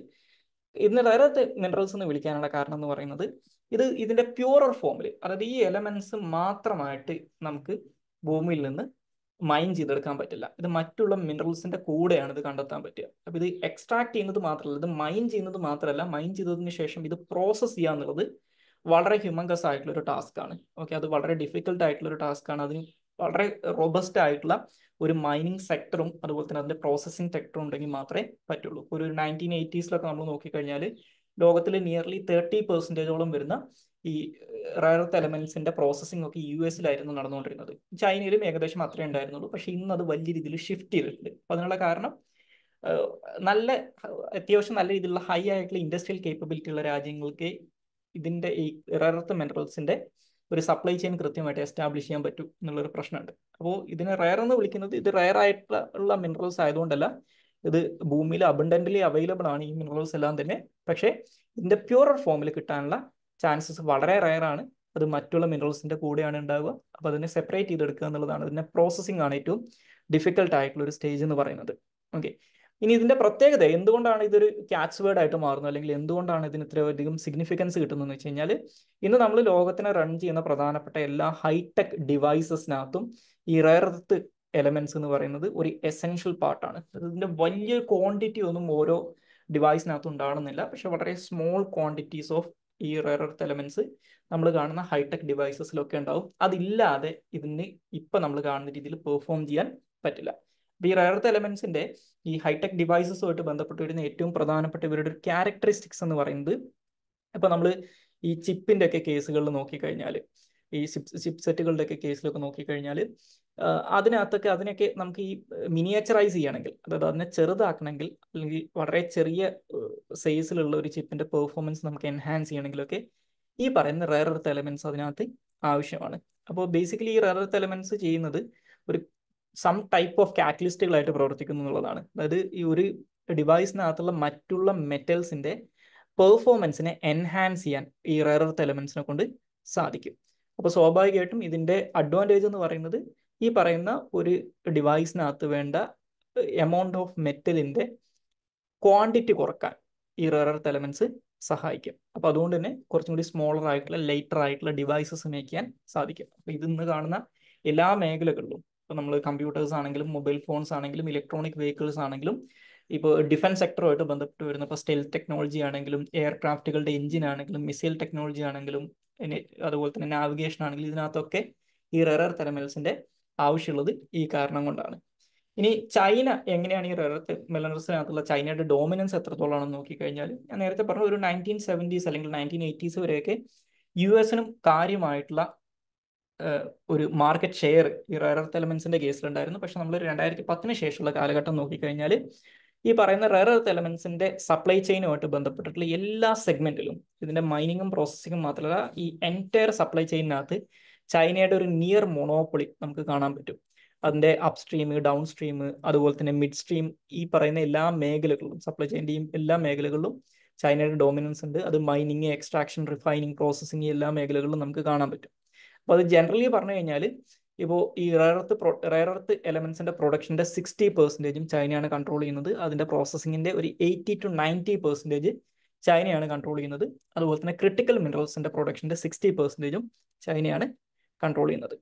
ഇതിന് റയർ എർത്ത് മിനറൽസ് എന്ന് വിളിക്കാനുള്ള കാരണം എന്ന് പറയുന്നത് ഇത് ഇതിന്റെ പ്യൂറർ ഫോമിൽ അതായത് ഈ എലമെന്റ്സ് മാത്രമായിട്ട് നമുക്ക് ഭൂമിയിൽ നിന്ന് മൈൻ ചെയ്തെടുക്കാൻ പറ്റില്ല ഇത് മറ്റുള്ള മിനറൽസിന്റെ കൂടെയാണ് ഇത് കണ്ടെത്താൻ പറ്റുക അപ്പോൾ ഇത് എക്സ്ട്രാക്ട് ചെയ്യുന്നത് മാത്രമല്ല ഇത് മൈൻ ചെയ്യുന്നത് മാത്രമല്ല മൈൻ ചെയ്തതിന് ശേഷം ഇത് പ്രോസസ്സ് ചെയ്യുക എന്നുള്ളത് വളരെ ഹ്യൂമങ്കസ് ആയിട്ടുള്ള ഒരു ടാസ്ക് ആണ് ഓക്കെ അത് വളരെ ഡിഫിക്കൽട്ട് ആയിട്ടുള്ള ഒരു ടാസ്ക് ആണ് അതിന് വളരെ റോബസ്റ്റ് ആയിട്ടുള്ള ഒരു മൈനിങ് സെക്ടറും അതുപോലെ തന്നെ അതിന്റെ പ്രോസസ്സിംഗ് സെക്ടറും ഉണ്ടെങ്കിൽ മാത്രമേ പറ്റുള്ളൂ ഒരു നയൻറ്റീൻ എയ്റ്റീസിലൊക്കെ നമ്മൾ നോക്കിക്കഴിഞ്ഞാൽ ലോകത്തിൽ നിയർലി തേർട്ടി പെർസെൻറ്റേജോളം വരുന്ന ഈ റയർ എലമെന്റ്സിന്റെ പ്രോസസ്സിംഗ് ഒക്കെ യു എസിലായിരുന്നു നടന്നുകൊണ്ടിരുന്നത് ചൈനയിലും ഏകദേശം അത്രേ ഉണ്ടായിരുന്നുള്ളൂ പക്ഷെ ഇന്ന് അത് വലിയ രീതിയിൽ ഷിഫ്റ്റ് ചെയ്തിട്ടുണ്ട് അപ്പം അതിനുള്ള കാരണം നല്ല അത്യാവശ്യം നല്ല രീതിയിലുള്ള ഹൈ ആയിട്ടുള്ള ഇൻഡസ്ട്രിയൽ കേപ്പബിലിറ്റി ഉള്ള രാജ്യങ്ങൾക്ക് ഇതിന്റെ ഈ റയർത്ത് മിനറൽസിന്റെ ഒരു സപ്ലൈ ചെയിൻ കൃത്യമായിട്ട് എസ്റ്റാബ്ലിഷ് ചെയ്യാൻ പറ്റും എന്നുള്ളൊരു പ്രശ്നമുണ്ട് അപ്പോൾ ഇതിനെ റയർ എന്ന് വിളിക്കുന്നത് ഇത് റയർ ആയിട്ടുള്ള മിനറൽസ് ആയതുകൊണ്ടല്ല ഇത് ഭൂമിയിൽ അബണ്ടന്റലി അവൈലബിൾ ആണ് ഈ മിനറൽസ് എല്ലാം തന്നെ പക്ഷേ ഇതിൻ്റെ പ്യുറർ ഫോമിൽ കിട്ടാനുള്ള ചാൻസസ് വളരെ റയർ ആണ് അത് മറ്റുള്ള മിനറൽസിൻ്റെ കൂടെയാണ് ഉണ്ടാവുക അപ്പോൾ അതിനെ സെപ്പറേറ്റ് ചെയ്തെടുക്കുക എന്നുള്ളതാണ് ഇതിൻ്റെ പ്രോസസ്സിംഗ് ആണ് ഏറ്റവും ഡിഫിക്കൽട്ട് ആയിട്ടുള്ള ഒരു സ്റ്റേജ് എന്ന് പറയുന്നത് ഓക്കെ ഇനി ഇതിന്റെ പ്രത്യേകത എന്തുകൊണ്ടാണ് ഇതൊരു ക്യാച്ച് വേർഡ് ആയിട്ട് മാറുന്നത് അല്ലെങ്കിൽ എന്തുകൊണ്ടാണ് ഇതിന് ഇത്രയധികം സിഗ്നിഫിക്കൻസ് കിട്ടുന്നത് വെച്ച് കഴിഞ്ഞാൽ ഇന്ന് നമ്മൾ ലോകത്തിനെ റൺ ചെയ്യുന്ന പ്രധാനപ്പെട്ട എല്ലാ ഹൈടെക് ഡിവൈസസിനകത്തും ഈ റയർ എർത്ത് എലമെന്റ്സ് എന്ന് പറയുന്നത് ഒരു എസെൻഷ്യൽ പാർട്ടാണ് ഇതിൻ്റെ വലിയ ക്വാണ്ടിറ്റി ഒന്നും ഓരോ ഡിവൈസിനകത്ത് ഉണ്ടാകണമെന്നില്ല പക്ഷെ വളരെ സ്മോൾ ക്വാണ്ടിറ്റീസ് ഓഫ് ഈ റെയർ എർത്ത് എലമെന്റ്സ് നമ്മൾ കാണുന്ന ഹൈടെക് ഡിവൈസസിലൊക്കെ ഉണ്ടാവും അതില്ലാതെ ഇതിന് ഇപ്പം നമ്മൾ കാണുന്ന രീതിയിൽ പെർഫോം ചെയ്യാൻ പറ്റില്ല അപ്പം ഈ റെയർ എർത്ത് എലമെന്റ്സിൻ്റെ ഈ ഹൈടെക് ഡിവൈസസുമായിട്ട് ബന്ധപ്പെട്ട് വരുന്ന ഏറ്റവും പ്രധാനപ്പെട്ട ഇവരുടെ ഒരു ക്യാരക്ടറിസ്റ്റിക്സ് എന്ന് പറയുന്നത് ഇപ്പം നമ്മൾ ഈ ചിപ്പിന്റെ ഒക്കെ കേസുകളിൽ നോക്കിക്കഴിഞ്ഞാൽ ഈ സിപ് ഒക്കെ കേസിലൊക്കെ നോക്കിക്കഴിഞ്ഞാൽ അതിനകത്തൊക്കെ അതിനൊക്കെ നമുക്ക് ഈ മിനിയേച്ചറൈസ് ചെയ്യണമെങ്കിൽ അതായത് അതിനെ ചെറുതാക്കണമെങ്കിൽ അല്ലെങ്കിൽ വളരെ ചെറിയ സൈസിലുള്ള ഒരു ചിപ്പിന്റെ പെർഫോമൻസ് നമുക്ക് എൻഹാൻസ് ചെയ്യണമെങ്കിലൊക്കെ ഈ പറയുന്ന റയർ എർത്ത് എലമെന്റ്സ് അതിനകത്ത് ആവശ്യമാണ് അപ്പോൾ ബേസിക്കലി ഈ റയർ എർത്ത് എലമെന്റ്സ് ചെയ്യുന്നത് ഒരു സം ടൈപ്പ് ഓഫ് കാറ്റലിസ്റ്റുകളായിട്ട് പ്രവർത്തിക്കുന്നു എന്നുള്ളതാണ് അതായത് ഈ ഒരു ഡിവൈസിനകത്തുള്ള മറ്റുള്ള മെറ്റൽസിന്റെ പെർഫോമൻസിനെ എൻഹാൻസ് ചെയ്യാൻ ഈ റയർ എർത്ത് എലമെന്റ്സിനെ കൊണ്ട് സാധിക്കും അപ്പോൾ സ്വാഭാവികമായിട്ടും ഇതിന്റെ അഡ്വാൻറ്റേജ് എന്ന് പറയുന്നത് ഈ പറയുന്ന ഒരു ഡിവൈസിനകത്ത് വേണ്ട എമൗണ്ട് ഓഫ് മെറ്റലിന്റെ ക്വാണ്ടിറ്റി കുറക്കാൻ ഈ റെയർ എർത്ത് എലമെന്റ്സ് സഹായിക്കും അപ്പോൾ അതുകൊണ്ട് തന്നെ കുറച്ചും കൂടി സ്മോളർ ആയിട്ടുള്ള ലൈറ്റർ ആയിട്ടുള്ള ഡിവൈസസ് മേക്കാൻ സാധിക്കും അപ്പോൾ ഇതിന്ന് കാണുന്ന എല്ലാ മേഖലകളിലും ഇപ്പൊ നമ്മൾ കമ്പ്യൂട്ടേഴ്സ് ആണെങ്കിലും മൊബൈൽ ഫോൺസ് ആണെങ്കിലും ഇലക്ട്രോണിക് വെഹിക്കിൾസ് ആണെങ്കിലും ഇപ്പോൾ ഡിഫൻസ് സെക്ടറുമായിട്ട് ബന്ധപ്പെട്ട് വരുന്ന ഇപ്പോൾ സ്റ്റെൽ ടെക്നോളജി ആണെങ്കിലും എയർക്രാഫ്റ്റുകളുടെ എഞ്ചിൻ ആണെങ്കിലും മിസൈൽ ടെക്നോളജി ആണെങ്കിലും അതുപോലെ തന്നെ നാവിഗേഷൻ ആണെങ്കിൽ ഇതിനകത്തൊക്കെ ഈ റെറർ തെരമെൽസിന്റെ ആവശ്യമുള്ളത് ഈ കാരണം കൊണ്ടാണ് ഇനി ചൈന എങ്ങനെയാണ് ഈ റെറർ മെലനർസിനകത്തുള്ള ചൈനയുടെ ഡോമിനൻസ് എത്രത്തോളമാണെന്ന് നോക്കിക്കഴിഞ്ഞാൽ ഞാൻ നേരത്തെ പറഞ്ഞ ഒരു നയൻറ്റീൻ സെവൻറ്റീസ് അല്ലെങ്കിൽ നയൻറ്റീൻ എയ്റ്റീസ് വരെയൊക്കെ യു എസിനും കാര്യമായിട്ടുള്ള ഒരു മാർക്കറ്റ് ഷെയർ ഈ റെറർ തെലമെൻസിന്റെ എലമെന്റ്സിന്റെ കേസിലുണ്ടായിരുന്നു പക്ഷെ നമ്മൾ രണ്ടായിരത്തി പത്തിന് ശേഷമുള്ള കാലഘട്ടം നോക്കിക്കഴിഞ്ഞാൽ ഈ പറയുന്ന റെയർ എർത്ത് എലമെന്റ്സിന്റെ സപ്ലൈ ചെയിനുമായിട്ട് ബന്ധപ്പെട്ടിട്ടുള്ള എല്ലാ സെഗ്മെന്റിലും ഇതിന്റെ മൈനിങ്ങും പ്രോസസ്സിങ്ങും മാത്രമല്ല ഈ എൻറ്റയർ സപ്ലൈ ചെയിനകത്ത് ചൈനയുടെ ഒരു നിയർ മൊണോപ്പൊളി നമുക്ക് കാണാൻ പറ്റും അതിന്റെ അപ്സ്ട്രീം സ്ട്രീം ഡൗൺ സ്ട്രീം അതുപോലെ തന്നെ മിഡ് സ്ട്രീം ഈ പറയുന്ന എല്ലാ മേഖലകളിലും സപ്ലൈ ചെയിൻ്റെയും എല്ലാ മേഖലകളിലും ചൈനയുടെ ഡോമിനൻസ് ഉണ്ട് അത് മൈനിങ് എക്സ്ട്രാക്ഷൻ റിഫൈനിങ് പ്രോസസ്സിങ് എല്ലാ മേഖലകളിലും നമുക്ക് കാണാൻ പറ്റും അപ്പോൾ അത് ജനറലി പറഞ്ഞു കഴിഞ്ഞാൽ ഇപ്പോൾ ഈ റയർത്ത് പ്രൊ റയർത്ത് എലമെന്റ്സിന്റെ പ്രൊഡക്ഷന്റെ സിക്സ്റ്റി പെർസെൻറ്റേജും ചൈനയാണ് കൺട്രോൾ ചെയ്യുന്നത് അതിന്റെ പ്രോസസ്സിങ്ങിന്റെ ഒരു എയ്റ്റി ടു നയൻറ്റി പെർസെൻറ്റേജ് ചൈനയാണ് കൺട്രോൾ ചെയ്യുന്നത് അതുപോലെ തന്നെ ക്രിട്ടിക്കൽ മിനറൽസിന്റെ പ്രൊഡക്ഷന്റെ സിക്സ്റ്റി പെർസെൻറ്റേജും ചൈനയാണ് കൺട്രോൾ ചെയ്യുന്നത്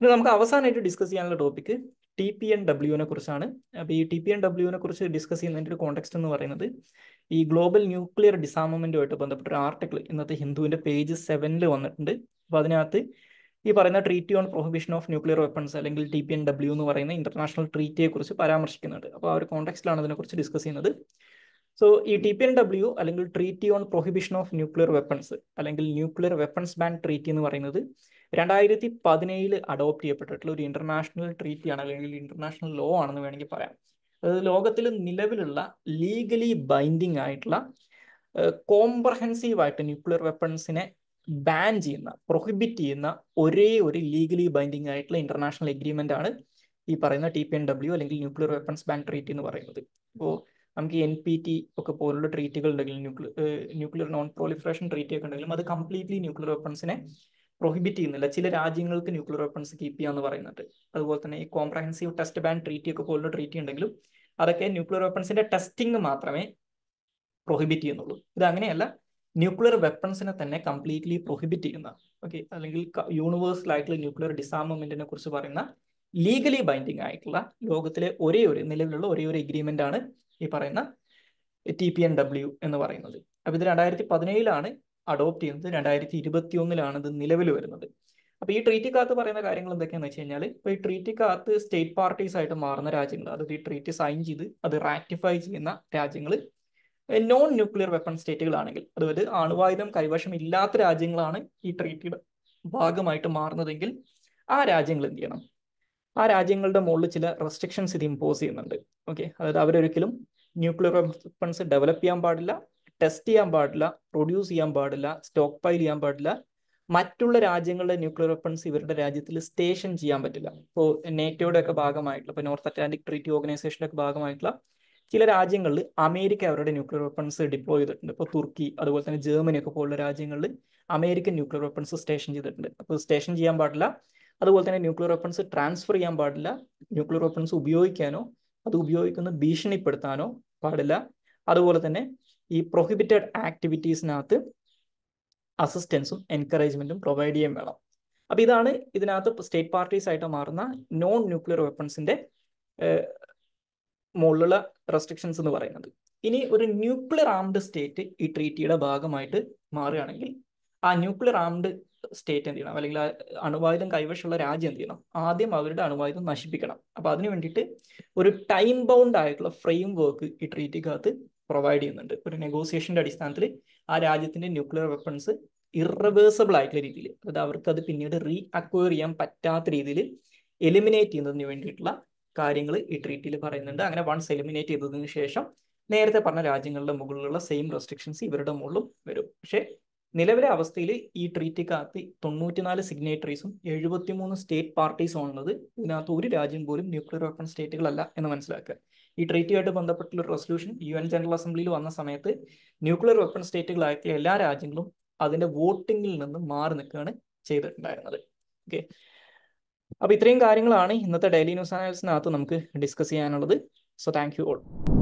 ഇനി നമുക്ക് അവസാനമായിട്ട് ഡിസ്കസ് ചെയ്യാനുള്ള ടോപ്പിക് ടി പി എൻ ഡബ്ല്യുവിനെ കുറിച്ചാണ് അപ്പോൾ ഈ ടി പി എൻ ഡബ്ല്യുവിനെ കുറിച്ച് ഡിസ്കസ് ചെയ്യുന്നതിൻ്റെ ഒരു കോണ്ടെക്സ്റ്റ് എന്ന് പറയുന്നത് ഈ ഗ്ലോബൽ ന്യൂക്ലിയർ ഡിസാമമെൻറ്റുമായിട്ട് ബന്ധപ്പെട്ട ഒരു ആർട്ടിക്കിൾ ഇന്നത്തെ ഹിന്ദുവിൻ്റെ പേജ് സെവനിൽ വന്നിട്ടുണ്ട് അപ്പോൾ അതിനകത്ത് ഈ പറയുന്ന treaty on prohibition of nuclear weapons അല്ലെങ്കിൽ ടി പി എൻ ഡബ്ല്യൂ എന്ന് പറയുന്ന ഇന്റർനാഷണൽ ട്രീറ്റിയെ കുറിച്ച് പരാമർശിക്കുന്നുണ്ട് അപ്പോൾ ആ ഒരു കോണ്ടെക്സ്റ്റിലാണ് അതിനെക്കുറിച്ച് ഡിസ്കസ് ചെയ്യുന്നത് സോ ഈ ടി പി എൻ ഡബ്ല്യു അല്ലെങ്കിൽ treaty on prohibition of nuclear weapons അല്ലെങ്കിൽ ന്യൂക്ലിയർ വെപ്പൺസ് ബാൻ ട്രീറ്റി എന്ന് പറയുന്നത് രണ്ടായിരത്തി പതിനേഴിൽ അഡോപ്റ്റ് ചെയ്യപ്പെട്ടിട്ടുള്ള ഒരു ഇന്റർനാഷണൽ ട്രീറ്റിയാണ് അല്ലെങ്കിൽ ഇന്റർനാഷണൽ ലോ ആണെന്ന് വേണമെങ്കിൽ പറയാം അത് ലോകത്തിൽ നിലവിലുള്ള ലീഗലി ബൈൻഡിങ് ആയിട്ടുള്ള കോംപ്രഹെൻസീവ് ആയിട്ട് ന്യൂക്ലിയർ വെപ്പൺസിനെ ബാൻ ചെയ്യുന്ന പ്രൊഹിബിറ്റ് ചെയ്യുന്ന ഒരേ ഒരു ലീഗലി ബൈൻഡിങ് ആയിട്ടുള്ള ഇന്റർനാഷണൽ എഗ്രിമെന്റ് ആണ് ഈ പറയുന്ന ടി പി എൻ ഡബ്ല്യു അല്ലെങ്കിൽ ന്യൂക്ലിയർ വെപ്പൺസ് ബാൻ ട്രീറ്റ് എന്ന് പറയുന്നത് അപ്പോൾ നമുക്ക് എൻ പി ടി ഒക്കെ പോലുള്ള ട്രീറ്റുകൾ ഉണ്ടെങ്കിൽ nuclear nuclear non proliferation treaty ഒക്കെ ഉണ്ടെങ്കിലും അത് കംപ്ലീറ്റ്ലി ന്യൂക്ലിയർ വെപ്പൺസിനെ പ്രൊഹിബിറ്റ് ചെയ്യുന്നില്ല ചില രാജ്യങ്ങൾക്ക് ന്യൂക്ലിയർ വെപ്പൺസ് കീപ്പ് ചെയ്യാന്ന് പറയുന്നുണ്ട് അതുപോലെ തന്നെ ഈ കോംപ്രഹെൻസീവ് ടെസ്റ്റ് ബാൻ ട്രീറ്റി ഒക്കെ പോലുള്ള ട്രീറ്റി ഉണ്ടെങ്കിലും അതൊക്കെ ന്യൂക്ലിയർ വെപ്പൺസിന്റെ ടെസ്റ്റിംഗ് മാത്രമേ പ്രൊഹിബിറ്റ് ചെയ്യുന്നുള്ളൂ ഇത് അങ്ങനെയല്ല ന്യൂക്ലിയർ വെപ്പൺസിനെ തന്നെ കംപ്ലീറ്റ്ലി പ്രൊഹിബിറ്റ് ചെയ്യുന്ന ഓക്കെ അല്ലെങ്കിൽ യൂണിവേഴ്സൽ ആയിട്ടുള്ള ന്യൂക്ലിയർ ഡിസാമെന്റിനെ കുറിച്ച് പറയുന്ന ലീഗലി ബൈൻഡിങ് ആയിട്ടുള്ള ലോകത്തിലെ ഒരേ ഒരു നിലവിലുള്ള ഒരേ ഒരു എഗ്രിമെന്റ് ആണ് ഈ പറയുന്ന ടി പി എൻ ഡബ്ല്യു എന്ന് പറയുന്നത് അപ്പോൾ ഇത് രണ്ടായിരത്തി പതിനേഴിലാണ് അഡോപ്റ്റ് ചെയ്യുന്നത് രണ്ടായിരത്തി ഇരുപത്തി ഒന്നിലാണ് ഇത് നിലവിൽ വരുന്നത് അപ്പോൾ ഈ കാത്ത് പറയുന്ന കാര്യങ്ങൾ എന്തൊക്കെയാണെന്ന് വെച്ച് കഴിഞ്ഞാൽ ഇപ്പൊ ഈ കാത്ത് സ്റ്റേറ്റ് പാർട്ടീസ് ആയിട്ട് മാറുന്ന രാജ്യങ്ങൾ അതായത് ഈ ട്രീറ്റി സൈൻ ചെയ്ത് അത് റാറ്റിഫൈ ചെയ്യുന്ന രാജ്യങ്ങൾ നോൺ ന്യൂക്ലിയർ വെപ്പൺ സ്റ്റേറ്റുകളാണെങ്കിൽ അതായത് ആണുവായുധം കൈവശം ഇല്ലാത്ത രാജ്യങ്ങളാണ് ഈ ട്രീറ്റിയുടെ ഭാഗമായിട്ട് മാറുന്നതെങ്കിൽ ആ രാജ്യങ്ങൾ എന്ത് ചെയ്യണം ആ രാജ്യങ്ങളുടെ മുകളിൽ ചില റെസ്ട്രിക്ഷൻസ് ഇത് ഇമ്പോസ് ചെയ്യുന്നുണ്ട് ഓക്കെ അതായത് അവരൊരിക്കലും ന്യൂക്ലിയർ വെപ്പൺസ് ഡെവലപ്പ് ചെയ്യാൻ പാടില്ല ടെസ്റ്റ് ചെയ്യാൻ പാടില്ല പ്രൊഡ്യൂസ് ചെയ്യാൻ പാടില്ല സ്റ്റോക്ക് പൈൽ ചെയ്യാൻ പാടില്ല മറ്റുള്ള രാജ്യങ്ങളുടെ ന്യൂക്ലിയർ വെപ്പൺസ് ഇവരുടെ രാജ്യത്തിൽ സ്റ്റേഷൻ ചെയ്യാൻ പറ്റില്ല ഇപ്പോൾ നേറ്റോയുടെ ഒക്കെ ഭാഗമായിട്ടുള്ള ഇപ്പോൾ നോർത്ത് അറ്റ്ലാന്റിക് ട്രീറ്റി ഓർഗനൈസേഷൻ്റെ ഒക്കെ ഭാഗമായിട്ടുള്ള ചില രാജ്യങ്ങളിൽ അമേരിക്ക അവരുടെ ന്യൂക്ലിയർ വെപ്പൺസ് ഡിപ്ലോയ് ചെയ്തിട്ടുണ്ട് ഇപ്പോൾ തുർക്കി അതുപോലെ തന്നെ ജർമ്മനി ഒക്കെ പോലുള്ള രാജ്യങ്ങളിൽ അമേരിക്കൻ ന്യൂക്ലിയർ വെപ്പൺസ് സ്റ്റേഷൻ ചെയ്തിട്ടുണ്ട് അപ്പോൾ സ്റ്റേഷൻ ചെയ്യാൻ പാടില്ല അതുപോലെ തന്നെ ന്യൂക്ലിയർ വെപ്പൺസ് ട്രാൻസ്ഫർ ചെയ്യാൻ പാടില്ല ന്യൂക്ലിയർ വെപ്പൺസ് ഉപയോഗിക്കാനോ അത് ഉപയോഗിക്കുന്ന ഭീഷണിപ്പെടുത്താനോ പാടില്ല അതുപോലെ തന്നെ ഈ പ്രൊഹിബിറ്റഡ് ആക്ടിവിറ്റീസിനകത്ത് അസിസ്റ്റൻസും എൻകറേജ്മെന്റും പ്രൊവൈഡ് ചെയ്യാൻ വേണം അപ്പൊ ഇതാണ് ഇതിനകത്ത് സ്റ്റേറ്റ് പാർട്ടീസ് ആയിട്ട് മാറുന്ന നോൺ ന്യൂക്ലിയർ വെപ്പൺസിന്റെ മുകളിലുള്ള റെസ്ട്രിക്ഷൻസ് എന്ന് പറയുന്നത് ഇനി ഒരു ന്യൂക്ലിയർ ആംഡ് സ്റ്റേറ്റ് ഈ ട്രീറ്റിയുടെ ഭാഗമായിട്ട് മാറുകയാണെങ്കിൽ ആ ന്യൂക്ലിയർ ആംഡ് സ്റ്റേറ്റ് എന്ത് ചെയ്യണം അല്ലെങ്കിൽ അണുവായുധം കൈവശമുള്ള രാജ്യം എന്ത് ചെയ്യണം ആദ്യം അവരുടെ അണുവായുധം നശിപ്പിക്കണം അപ്പൊ അതിനു വേണ്ടിയിട്ട് ഒരു ടൈം ബൗണ്ട് ആയിട്ടുള്ള ഫ്രെയിം വർക്ക് ഈ ട്രീറ്റിക്കകത്ത് പ്രൊവൈഡ് ചെയ്യുന്നുണ്ട് ഒരു നെഗോസിയേഷന്റെ അടിസ്ഥാനത്തിൽ ആ രാജ്യത്തിന്റെ ന്യൂക്ലിയർ വെപ്പൺസ് ഇറവേഴ്സിബിൾ ആയിട്ടുള്ള രീതിയിൽ അതായത് അവർക്ക് അത് പിന്നീട് റീ അക്വയർ ചെയ്യാൻ പറ്റാത്ത രീതിയിൽ എലിമിനേറ്റ് ചെയ്യുന്നതിന് വേണ്ടിയിട്ടുള്ള കാര്യങ്ങൾ ഈ ട്രീറ്റിയിൽ പറയുന്നുണ്ട് അങ്ങനെ വൺസ് എലിമിനേറ്റ് ചെയ്തതിനു ശേഷം നേരത്തെ പറഞ്ഞ രാജ്യങ്ങളുടെ മുകളിലുള്ള സെയിം റെസ്ട്രിക്ഷൻസ് ഇവരുടെ മുകളിലും വരും പക്ഷേ നിലവിലെ അവസ്ഥയിൽ ഈ ട്രീറ്റിക്കകത്ത് തൊണ്ണൂറ്റിനാല് സിഗ്നേറ്ററീസും എഴുപത്തിമൂന്ന് സ്റ്റേറ്റ് പാർട്ടീസും ഉള്ളത് ഇതിനകത്ത് ഒരു രാജ്യം പോലും ന്യൂക്ലിയർ വെപ്പൺ സ്റ്റേറ്റുകളല്ല എന്ന് മനസ്സിലാക്കുക ഈ ട്രീറ്റിയുമായിട്ട് ബന്ധപ്പെട്ടുള്ള ഒരു റെസൊല്യൂഷൻ യു എൻ ജനറൽ അസംബ്ലിയിൽ വന്ന സമയത്ത് ന്യൂക്ലിയർ വെപ്പൺ സ്റ്റേറ്റുകളാക്കിയ എല്ലാ രാജ്യങ്ങളും അതിന്റെ വോട്ടിങ്ങിൽ നിന്ന് മാറി നിൽക്കുകയാണ് ചെയ്തിട്ടുണ്ടായിരുന്നത് ഓക്കെ അപ്പോൾ ഇത്രയും കാര്യങ്ങളാണ് ഇന്നത്തെ ഡെയിലി ന്യൂസ് ചാനൽസിനകത്ത് നമുക്ക് ഡിസ്കസ് ചെയ്യാനുള്ളത് സോ താങ്ക് യു ഓൾ